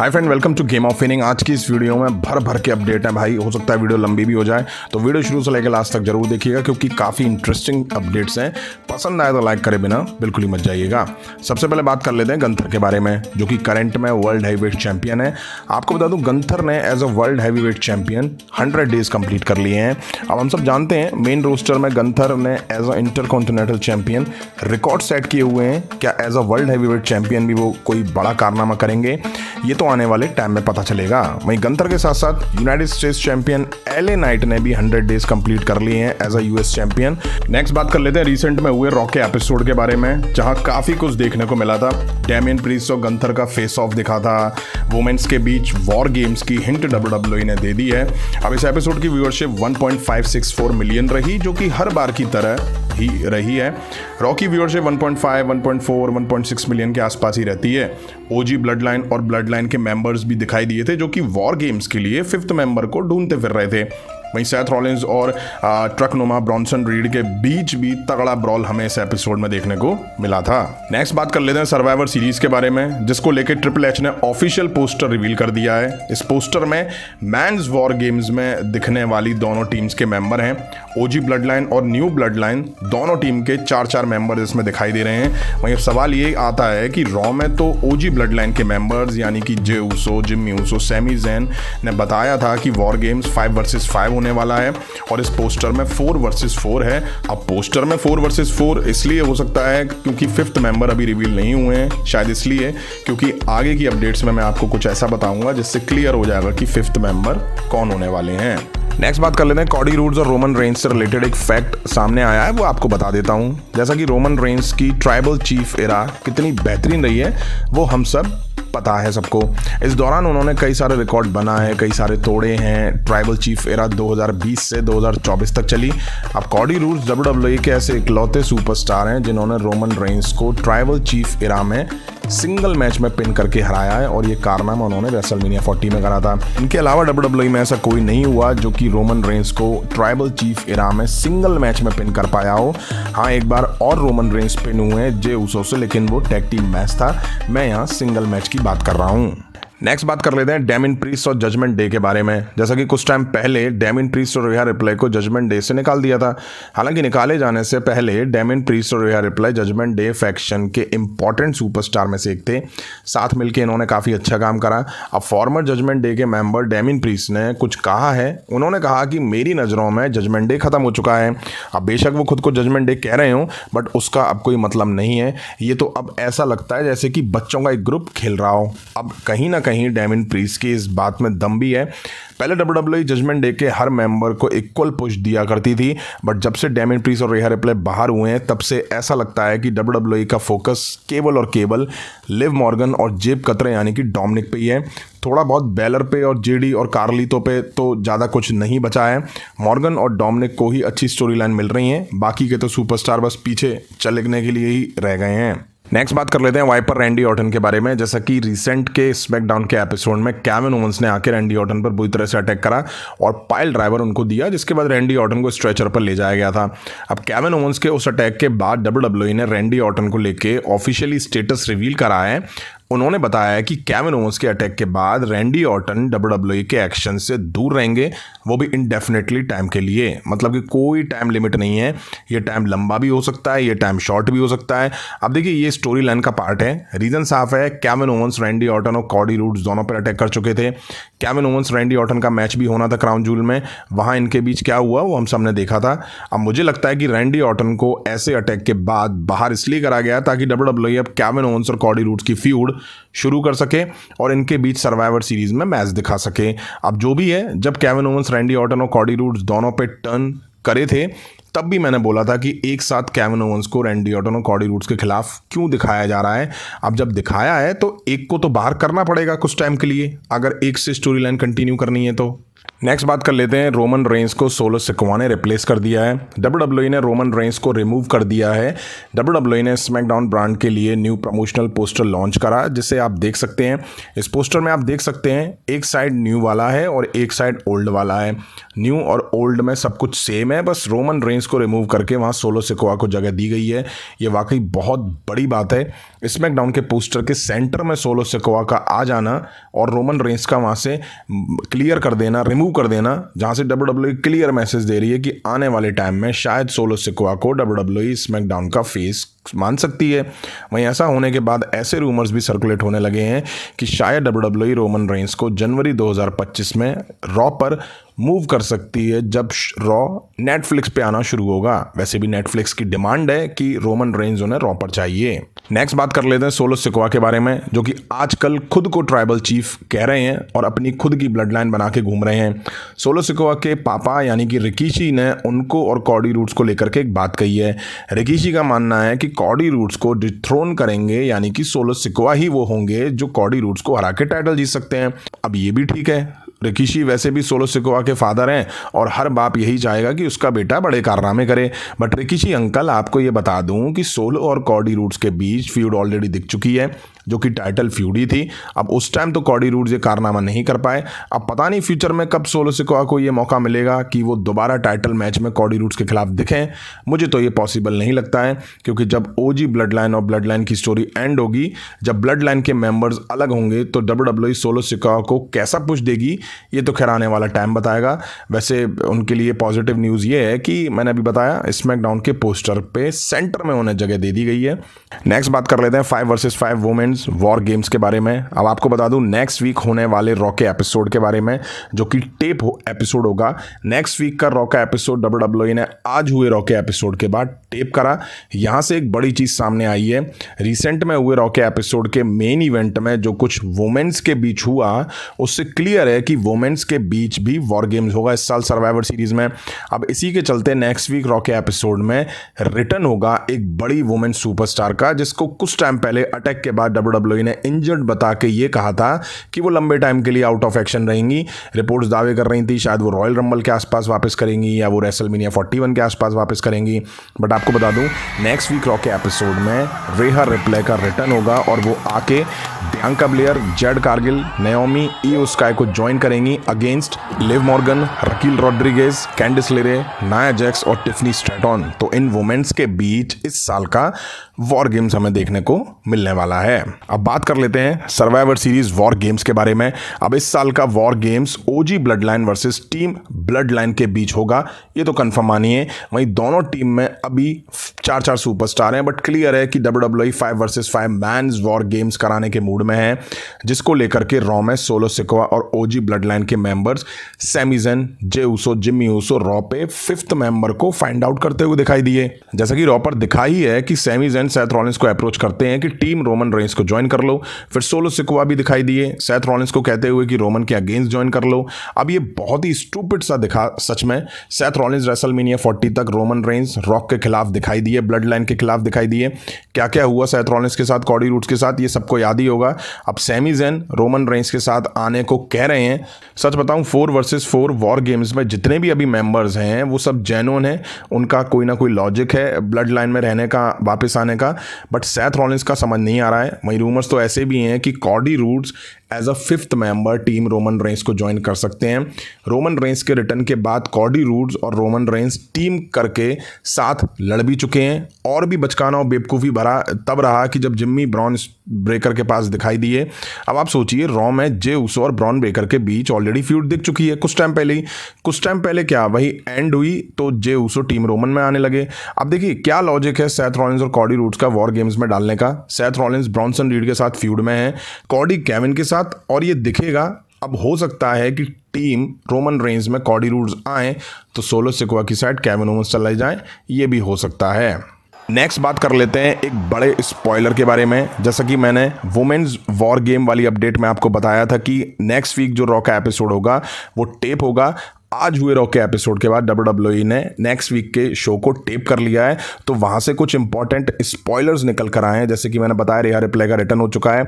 hi friend welcome to game of inning आज की इस वीडियो में भर भर के अपडेट है भाई हो सकता है वीडियो लंबी भी हो जाए तो वीडियो शुरू से लेकर लास्ट तक जरूर देखिएगा क्योंकि काफ़ी इंटरेस्टिंग अपडेट्स हैं पसंद आए तो लाइक करे बिना बिल्कुल ही मत जाइएगा सबसे पहले बात कर लेते हैं गंथर के बारे में जो कि करंट में वर्ल्ड हैवी वेट चैंपियन है आपको बता दूँ गंथर ने as a world heavyweight champion hundred days complete कर लिए हैं अब हम सब जानते हैं मेन रोस्टर में गंथर ने as a intercontinental champion record set किए हुए हैं क्या as a world heavyweight champion भी वो कोई बड़ा कारनामा करेंगे ये तो आने वाले टाइम में पता चलेगा वहीं गंतर के साथ साथ United States champion L A Knight ने भी हंड्रेड डेज कंप्लीट कर लिए हैं as a US champion next बात कर लेते हैं रिसेंट में हुए रॉक के एपिसोड के बारे में जहां काफी कुछ देखने को मिला था डेमियन प्रीस और गंथर का फेस ऑफ दिखा था वुमेन्स के बीच वॉर गेम्स की हिंट डब्ल्यू डब्ल्यू ने दे दी है अब इस एपिसोड की व्यूअरशिप वन मिलियन रही जो कि हर बार की तरह ही रही है रॉकी व्यूअरशिप 1.5, 1.4, 1.6 मिलियन के आसपास ही रहती है ओजी ब्लड लाइन और ब्लड लाइन के मेंबर्स भी दिखाई दिए थे जो कि वॉर गेम्स के लिए फिफ्थ मेंबर को ढूंढते फिर रहे थे वहीं सैथ रॉलिंस और ट्रक नुमा ब्रॉन्सन रीड के बीच भी तगड़ा ब्रॉल हमें इस एपिसोड में देखने को मिला था नेक्स्ट बात कर लेते हैं सर्वाइवर सीरीज के बारे में जिसको लेकर ट्रिपल एच ने ऑफिशियल पोस्टर रिवील कर दिया है इस पोस्टर में मैंस वॉर गेम्स में दिखने वाली दोनों टीम्स के मेंबर हैं ओजी ब्लड लाइन और न्यू ब्लड लाइन दोनों टीम के चार चार मेंबर इसमें दिखाई दे रहे हैं वहीं सवाल ये आता है कि रॉ में तो ओजी ब्लड लाइन के मेंबर्स यानी कि Jey Uso Jimmy Uso Sami Zayn ने बताया था कि war games five versus five होने वाला है और इस पोस्टर में फोर वर्सेस फोर है अब पोस्टर में फोर वर्सेस फोर इसलिए हो सकता है क्योंकि फिफ्थ मेंबर अभी रिवील नहीं हुए हैं शायद इसलिए क्योंकि आगे की अपडेट्स में मैं आपको कुछ ऐसा बताऊंगा जिससे क्लियर हो जाएगा कि फिफ्थ मेंबर कौन होने वाले हैं नेक्स्ट बात कर लेते हैं कॉडी रूट्स और रोमन रेंज से रिलेटेड एक फैक्ट सामने आया है वो आपको बता देता हूँ जैसा कि रोमन रेंज की ट्राइबल चीफ इरा कितनी बेहतरीन रही है वो हम सब पता है सबको इस दौरान उन्होंने कई सारे रिकॉर्ड बनाए कई सारे तोड़े हैं ट्राइबल चीफ एरा 2020 से 2024 तक चली अब कॉडी रूल्स डब्ल्यू e के ऐसे इकलौते सुपरस्टार हैं जिन्होंने रोमन रेंस को ट्राइबल चीफ एरा में सिंगल मैच में पिन करके हराया है और ये कारनामा उन्होंने रेसल मीनिया फोर्टी में करा था इनके अलावा डब्ल्यू e में ऐसा कोई नहीं हुआ जो कि रोमन रेंस को ट्राइबल चीफ इरा में सिंगल मैच में पिन कर पाया हो हाँ एक बार और रोमन रेंस पिन हुए हैं जे उसो से लेकिन वो टैग टीम मैच था मैं यहाँ सिंगल मैच की बात कर रहा हूँ नेक्स्ट बात कर लेते हैं डेमिन प्रीस और जजमेंट डे के बारे में जैसा कि कुछ टाइम पहले डेमिन प्रीस और रोहिया रिप्लाई को जजमेंट डे से निकाल दिया था हालांकि निकाले जाने से पहले डेमिन प्रीस और Rhea Ripley judgment day faction के इंपॉर्टेंट सुपरस्टार में से एक थे साथ मिलकर इन्होंने काफ़ी अच्छा काम करा अब फॉर्मर जजमेंट डे के मेंबर डेमिन प्रीस ने कुछ कहा है उन्होंने कहा कि मेरी नज़रों में जजमेंट डे ख़त्म हो चुका है अब बेशक वो खुद को जजमेंट डे कह रहे हों बट उसका अब कोई मतलब नहीं है ये तो अब ऐसा लगता है जैसे कि बच्चों का एक ग्रुप खेल रहा हो अब कहीं ना कहीं कहीं डेमिन प्रीस की इस बात में दम भी है पहले डब्ल्यू डब्ल्यू जजमेंट डे के हर मेंबर को इक्वल पुश दिया करती थी बट जब से डेमिन प्रीस और रेहा रिप्ले बाहर हुए हैं तब से ऐसा लगता है कि डब्ल्यू डब्ल्यू e का फोकस केवल और केवल लिव मॉर्गन और जेब कतरे यानी कि डोमिनिक पे ही है थोड़ा बहुत बैलर पे और जेडी और कार्लितो पे तो ज़्यादा कुछ नहीं बचा है मॉर्गन और डोमिनिक को ही अच्छी स्टोरी लाइन मिल रही हैं बाकी के तो सुपरस्टार बस पीछे चलने के लिए ही रह गए हैं नेक्स्ट बात कर लेते हैं वाइपर रैंडी ऑटन के बारे में जैसा कि रिसेंट के स्मैकडाउन के एपिसोड में कैवन ओवंस ने आके रैंडी ऑटन पर बुरी तरह से अटैक करा और पाइल ड्राइवर उनको दिया जिसके बाद रैंडी ऑटन को स्ट्रेचर पर ले जाया गया था अब कैवन ओवंस के उस अटैक के बाद डब्ल्यू e ने रैंडी ऑटन को लेकर ऑफिशियली स्टेटस रिवील करा है उन्होंने बताया कि कैविन ओन्स के अटैक के बाद रैंडी ऑर्टन डब्ल्यू e के एक्शन से दूर रहेंगे वो भी इनडेफिनेटली टाइम के लिए मतलब कि कोई टाइम लिमिट नहीं है ये टाइम लंबा भी हो सकता है ये टाइम शॉर्ट भी हो सकता है अब देखिए ये स्टोरी लाइन का पार्ट है रीज़न साफ है कैवन ओवंस रैंडी ऑर्टन और कॉडी रूट्स दोनों पर अटैक कर चुके थे कैवन ओवंस रैंडी ऑटन का मैच भी होना था क्राउन जूल में वहाँ इनके बीच क्या हुआ वो हम सबने देखा था अब मुझे लगता है कि रैंडी ऑर्टन को ऐसे अटैक के बाद बाहर इसलिए करा गया ताकि डब्ल्यू e अब कैविन ओवंस और कॉडी रूट्स की फ्यूड शुरू कर सके और इनके बीच सर्वाइवर सीरीज में मैच दिखा सके अब जो भी है जब कैवन ओवंस रैंडी ऑटन और कॉडी रूट्स दोनों पे टर्न करे थे तब भी मैंने बोला था कि एक साथ कैवन ओवंस को रैंडी ऑटन और कॉडी रूट्स के खिलाफ क्यों दिखाया जा रहा है अब जब दिखाया है तो एक को तो बाहर करना पड़ेगा कुछ टाइम के लिए अगर एक से स्टोरी लाइन कंटिन्यू करनी है तो नेक्स्ट बात कर लेते हैं रोमन रेंस को सोलो सिकवा ने रिप्लेस कर दिया है डब्ल्यू e ने रोमन रेंस को रिमूव कर दिया है डब्ल्यू डब्ल्यू e ने स्मैकडाउन ब्रांड के लिए न्यू प्रमोशनल पोस्टर लॉन्च करा जिसे आप देख सकते हैं इस पोस्टर में आप देख सकते हैं एक साइड न्यू वाला है और एक साइड ओल्ड वाला है न्यू और ओल्ड में सब कुछ सेम है बस रोमन रेंस को रिमूव करके वहाँ सोलो सिकवा को जगह दी गई है ये वाकई बहुत बड़ी बात है स्मैकडाउन के पोस्टर के सेंटर में सोलो सिकवा का आ जाना और रोमन रेंस का वहाँ से क्लियर कर देना रिमूव कर देना जहाँ से डब्ल्यू डब्ल्यू क्लियर मैसेज दे रही है कि आने वाले टाइम में शायद सोलो सिकवा को डब्ल्यू डब्ल्यू स्मैकडाउन का फेस मान सकती है वहीं ऐसा होने के बाद ऐसे रूमर्स भी सर्कुलेट होने लगे हैं कि शायद डब्ल्यू डब्ल्यू रोमन रेंस को जनवरी 2025 में रॉ पर मूव कर सकती है जब रॉ नेटफ्लिक्स पे आना शुरू होगा वैसे भी नेटफ्लिक्स की डिमांड है कि रोमन रेंज उन्हें रॉ पर चाहिए नेक्स्ट बात कर लेते हैं सोलो सिकोआ के बारे में जो कि आजकल खुद को ट्राइबल चीफ कह रहे हैं और अपनी खुद की ब्लड लाइन बना के घूम रहे हैं सोलो सिकवा के पापा यानी कि रिकीशी ने उनको और कॉडी रूट्स को लेकर के एक बात कही है रिकीशी का मानना है कि कॉडी रूट्स को डिथ्रोन करेंगे यानी कि सोलो सिकोआ ही वो होंगे जो कॉडी रूट्स को हरा के टाइटल जीत सकते हैं अब ये भी ठीक है रिकिशी वैसे भी सोलो सिकोवा के फादर हैं और हर बाप यही चाहेगा कि उसका बेटा बड़े कारनामे करे बट रिकिशी अंकल आपको ये बता दूं कि सोलो और कॉडी रूट्स के बीच फ्यूड ऑलरेडी दिख चुकी है जो कि टाइटल फ्यूडी थी अब उस टाइम तो कॉडी रूड ये कारनामा नहीं कर पाए अब पता नहीं फ्यूचर में कब सोलो सिकोआ को ये मौका मिलेगा कि वो दोबारा टाइटल मैच में कॉडी रूड्स के खिलाफ दिखें मुझे तो ये पॉसिबल नहीं लगता है क्योंकि जब ओ जी ब्लड लाइन और ब्लड लाइन की स्टोरी एंड होगी जब ब्लड लाइन के मेम्बर्स अलग होंगे तो डब्ल्यू डब्ल्यू सोलो सिकोआ को कैसा पूछ देगी ये तो खैर आने वाला टाइम बताएगा वैसे उनके लिए पॉजिटिव न्यूज़ ये है कि मैंने अभी बताया स्मैकडाउन के पोस्टर पर सेंटर में उन्हें जगह दे दी गई है नेक्स्ट बात कर लेते हैं five versus five women friends war games के बारे में अब आपको बता दूं नेक्स्ट वीक होने वाले रॉके एपिसोड के बारे में जो कि टेप हो, एपिसोड होगा नेक्स्ट वीक का रॉके एपिसोड डब्ल्यू डब्ल्यू ने आज हुए रॉके एपिसोड के बाद टेप करा यहाँ से एक बड़ी चीज़ सामने आई है रिसेंट में हुए रॉके एपिसोड के मेन इवेंट में जो कुछ वोमेंस के बीच हुआ उससे क्लियर है कि वोमेंस के बीच भी वॉर गेम्स होगा इस साल सर्वाइवर सीरीज में अब इसी के चलते नेक्स्ट वीक रॉके एपिसोड में रिटर्न होगा एक बड़ी वुमेन सुपरस्टार का जिसको कुछ टाइम पहले अटैक के बाद डब्ल्यू e ने इंजर्ड बता के ये कहा था कि वो लंबे टाइम के लिए आउट ऑफ एक्शन रहेंगी रिपोर्ट्स दावे कर रही थी शायद वो रॉयल रंबल के आसपास वापस करेंगी या वो रेसल मीनिया फोर्टी के आसपास वापस करेंगी बट आपको बता दूँ नेक्स्ट वीक रॉ के एपिसोड में रेहर रिप्ले का रिटर्न होगा और वो आके Bianca Belair Jade Cargill Naomi Iyo Sky को ज्वाइन करेंगी against Liv Morgan Raquel Rodriguez Candice LeRae Nia Jacques और टिफनी स्ट्रेटॉन तो इन वुमेन्स के बीच इस साल का वॉर गेम्स हमें देखने को मिलने वाला है अब बात कर लेते हैं सर्वाइवर सीरीज वॉर गेम्स के बारे में अब इस साल का war games OG bloodline versus team bloodline के बीच होगा ये तो कन्फर्म मानिए वहीं दोनों टीम में अभी चार चार सुपरस्टार हैं बट क्लियर है कि W W five versus five man war games कराने के मूड में है जिसको लेकर के रॉ में सोलो सिकवा और ओजी ब्लड लाइन के members Sami Zayn Jey Uso Jimmy Uso Raw पे फिफ्थ मेंबर को फाइंड आउट करते हुए दिखाई दिए जैसा कि रॉ पर दिखाई है कि सेमीजन सैथ रॉलिंस को अप्रोच करते हैं कि टीम रोमन रेंस को ज्वाइन कर लो फिर सोलो सिकुआ भी दिखाई दिए सैथ रॉलिंस को कहते हुए कि रोमन के अगेंस्ट ज्वाइन कर लो अब ये बहुत ही स्टूपिड सा दिखा सच में सैथ रॉलिंस रेसलमेनिया फोर्टी तक रोमन रेंस रॉक के खिलाफ दिखाई दिए ब्लड लाइन के खिलाफ दिखाई दिए क्या क्या हुआ सैथ रॉलिंस के साथ कॉडी रूट्स के साथ ये सबको याद ही होगा अब सेमी जैन रोमन रेंस के साथ आने को कह रहे हैं सच बताऊँ four versus four war games में जितने भी अभी मेम्बर्स हैं वो सब जैनोन हैं उनका कोई ना कोई लॉजिक है ब्लड लाइन में रहने का वापस आने का बट सैथ रॉलिंस का समझ नहीं आ रहा है वहीं रूमर्स तो ऐसे भी हैं कि Cody Rhodes as a fifth member team Roman Reigns को ज्वाइन कर सकते हैं रोमन रेंस के रिटर्न के बाद कॉडी रूट्स और रोमन रेंस टीम करके साथ लड़ भी चुके हैं और भी बचकाना और बेवकूफ़ी भरा तब रहा कि जब जिम्मी ब्रॉन ब्रेकर के पास दिखाई दिए अब आप सोचिए रॉम है जे उसो और ब्रॉन ब्रेकर के बीच ऑलरेडी फ्यूड दिख चुकी है कुछ टाइम पहले ही कुछ टाइम पहले क्या वही एंड हुई तो जे उसो टीम रोमन में आने लगे अब देखिए क्या लॉजिक है सैथ रॉलिंस और कॉडी रूट्स का वॉर गेम्स में डालने का सैथ रॉलिन्स ब्रॉन्सन रीड के साथ फ्यूड में है कॉडी कैविन के साथ और ये दिखेगा अब हो सकता है कि टीम रोमन रेंज में कॉडी रूट्स आए तो सोलो सिकुआ की साइड कैविन ओमस चलाए जाए ये भी हो सकता है नेक्स्ट बात कर लेते हैं एक बड़े स्पॉइलर के बारे में जैसा कि मैंने वुमेन्स वॉर गेम वाली अपडेट में आपको बताया था कि नेक्स्ट वीक जो रॉक का एपिसोड होगा वो टेप होगा आज हुए रॉके के एपिसोड के बाद डब्ल्यू डब्ल्यू e ने नेक्स्ट वीक के शो को टेप कर लिया है तो वहां से कुछ इंपॉर्टेंट स्पॉयलर्स निकल कर आए हैं जैसे कि मैंने बताया रिहा रिप्ले का रिटर्न हो चुका है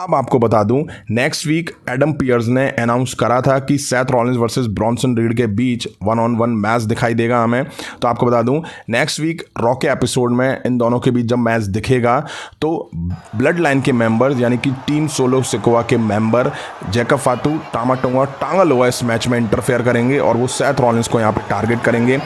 अब आपको बता दूं नेक्स्ट वीक एडम पियर्स ने अनाउंस करा था कि Seth Rollins versus Bronson Reed के बीच वन ऑन वन मैच दिखाई देगा हमें तो आपको बता दूं नेक्स्ट वीक रॉके के एपिसोड में इन दोनों के बीच जब मैच दिखेगा तो ब्लड लाइन के मेंबर्स यानी कि टीम सोलो सिकोवा के member Jacob Tama Tonga Tonga Loa इस मैच में इंटरफेयर करेंगे और वो सैथ रॉलिंस को यहाँ पर टारगेट करेंगे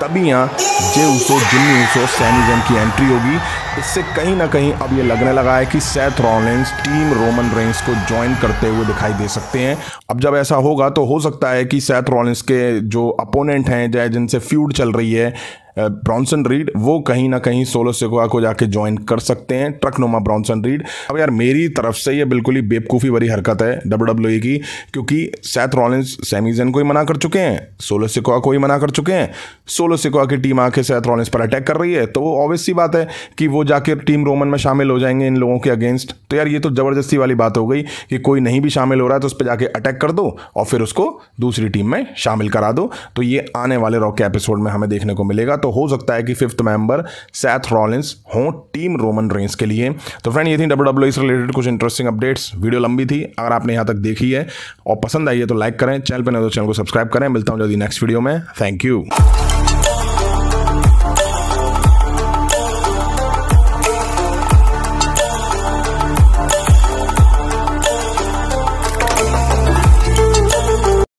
तभी यहाँ Jey Uso Jimmy Uso Sami Zayn की एंट्री होगी इससे कहीं ना कहीं अब ये लगने लगा है कि Seth Rollins team Roman Reigns को ज्वाइन करते हुए दिखाई दे सकते हैं अब जब ऐसा होगा तो हो सकता है कि सैथ रॉलिंस के जो अपोनेंट हैं जय जिनसे फ्यूड चल रही है ब्रॉन्सन रीड वो कहीं ना कहीं सोलो सिकोया को जाके ज्वाइन कर सकते हैं ट्रक ब्रॉन्सन रीड अब यार मेरी तरफ से ये बिल्कुल ही बेवकूफ़ी वाली हरकत है डब्ल्यू e की क्योंकि सैथ रॉलिंस सेमीजन को ही मना कर चुके हैं सोलो सिकोया को ही मना कर चुके हैं सोलो सिकोया की टीम आके सैथ रॉलिंस पर अटैक कर रही है तो वो ऑब्वियस सी बात है कि वो जाके टीम रोमन में शामिल हो जाएंगे इन लोगों के अगेंस्ट तो यार ये तो ज़बरदस्ती वाली बात हो गई कि कोई नहीं भी शामिल हो रहा है तो उस पर जाके अटैक कर दो और फिर उसको दूसरी टीम में शामिल करा दो तो ये आने वाले रॉक के एपिसोड में हमें देखने को मिलेगा तो तो हो सकता है कि फिफ्थ मेंबर सैथ रॉलिंस हो टीम रोमन रेंस के लिए तो फ्रेंड ये थी डब्ल्यू डब्ल्यू e से रिलेटेड कुछ इंटरेस्टिंग अपडेट्स वीडियो लंबी थी अगर आपने यहाँ तक देखी है और पसंद आई है तो लाइक करें चैनल पर नहीं तो चैनल को सब्सक्राइब करें मिलता हूँ जल्दी नेक्स्ट वीडियो में थैंक यू